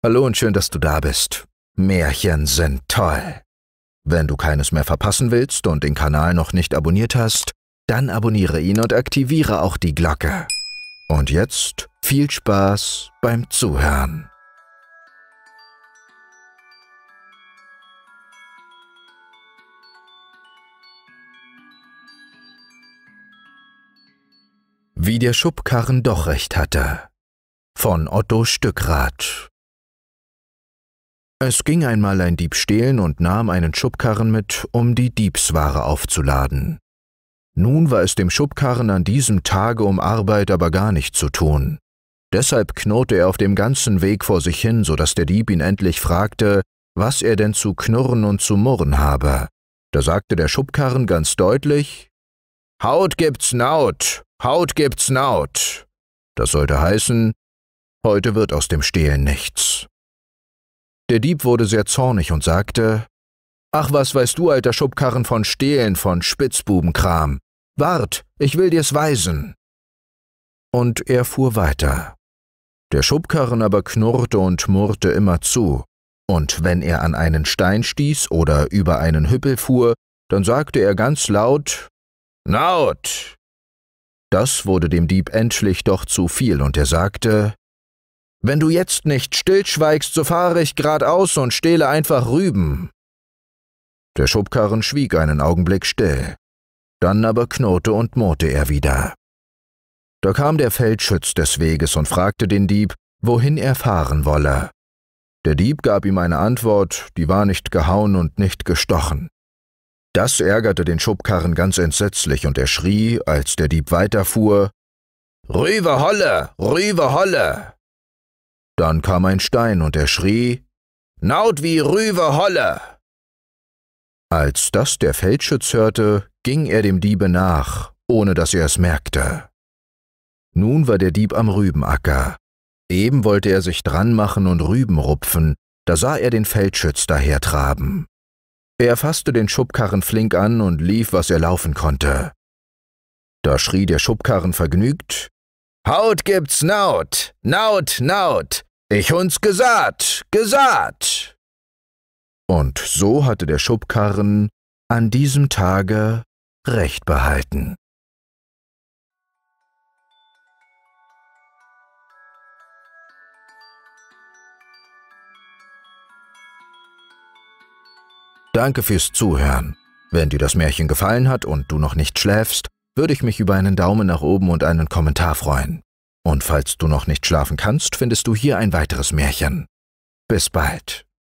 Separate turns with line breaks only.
Hallo und schön, dass du da bist. Märchen sind toll. Wenn du keines mehr verpassen willst und den Kanal noch nicht abonniert hast, dann abonniere ihn und aktiviere auch die Glocke. Und jetzt viel Spaß beim Zuhören. Wie der Schubkarren doch recht hatte. Von Otto Stückrath es ging einmal ein Dieb stehlen und nahm einen Schubkarren mit, um die Diebsware aufzuladen. Nun war es dem Schubkarren an diesem Tage um Arbeit aber gar nicht zu tun. Deshalb knurrte er auf dem ganzen Weg vor sich hin, so dass der Dieb ihn endlich fragte, was er denn zu knurren und zu murren habe. Da sagte der Schubkarren ganz deutlich, Haut gibt's Naut, Haut gibt's Naut. Das sollte heißen, heute wird aus dem Stehlen nichts. Der Dieb wurde sehr zornig und sagte, Ach, was weißt du, alter Schubkarren von Stehlen, von Spitzbubenkram. Wart, ich will dir's weisen. Und er fuhr weiter. Der Schubkarren aber knurrte und murrte immer zu, und wenn er an einen Stein stieß oder über einen Hüppel fuhr, dann sagte er ganz laut Naut. Das wurde dem Dieb endlich doch zu viel, und er sagte wenn du jetzt nicht stillschweigst, so fahre ich geradeaus und stehle einfach Rüben. Der Schubkarren schwieg einen Augenblick still, dann aber knurrte und murrte er wieder. Da kam der Feldschütz des Weges und fragte den Dieb, wohin er fahren wolle. Der Dieb gab ihm eine Antwort, die war nicht gehauen und nicht gestochen. Das ärgerte den Schubkarren ganz entsetzlich, und er schrie, als der Dieb weiterfuhr Rüwe Holle, Rüwe Holle, dann kam ein Stein und er schrie, Naut wie Rüwe Holle! Als das der Feldschütz hörte, ging er dem Diebe nach, ohne dass er es merkte. Nun war der Dieb am Rübenacker. Eben wollte er sich dran machen und Rüben rupfen, da sah er den Feldschütz dahertraben. Er fasste den Schubkarren flink an und lief, was er laufen konnte. Da schrie der Schubkarren vergnügt, Haut gibt's Naut, Naut, Naut, ich uns gesaht, gesaht! Und so hatte der Schubkarren an diesem Tage recht behalten. Danke fürs Zuhören. Wenn dir das Märchen gefallen hat und du noch nicht schläfst, würde ich mich über einen Daumen nach oben und einen Kommentar freuen. Und falls du noch nicht schlafen kannst, findest du hier ein weiteres Märchen. Bis bald.